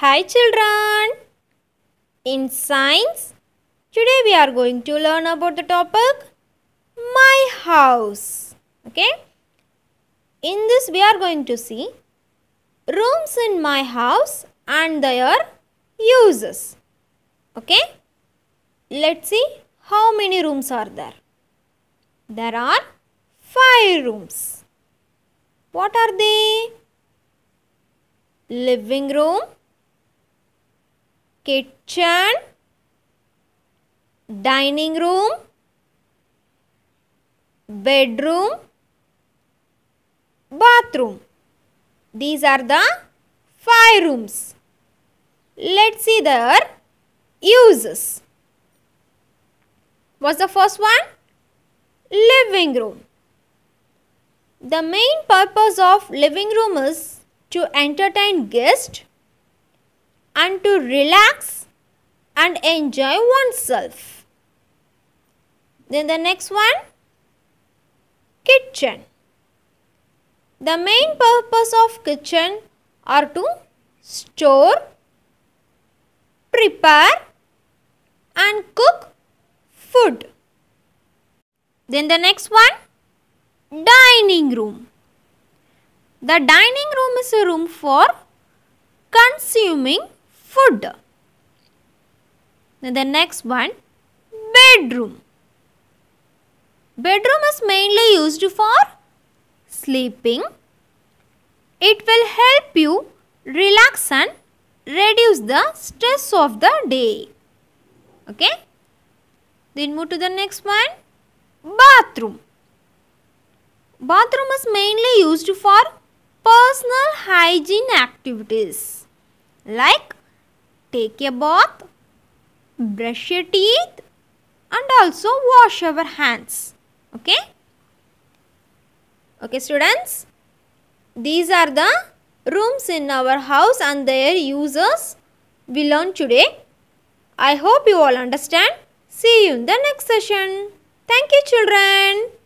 Hi children! In science, today we are going to learn about the topic My House. Okay? In this we are going to see rooms in my house and their uses. Okay? Let's see how many rooms are there. There are five rooms. What are they? Living room, kitchen dining room bedroom bathroom these are the five rooms let's see their uses what's the first one living room the main purpose of living room is to entertain guests and to relax and enjoy oneself. Then the next one kitchen. The main purpose of kitchen are to store, prepare and cook food. Then the next one dining room. The dining room is a room for consuming food. The next one, bedroom. Bedroom is mainly used for sleeping. It will help you relax and reduce the stress of the day. Okay. Then move to the next one. Bathroom. Bathroom is mainly used for personal hygiene activities like take a bath, brush your teeth and also wash our hands. Okay? Okay students, these are the rooms in our house and their users. we learned today. I hope you all understand. See you in the next session. Thank you children.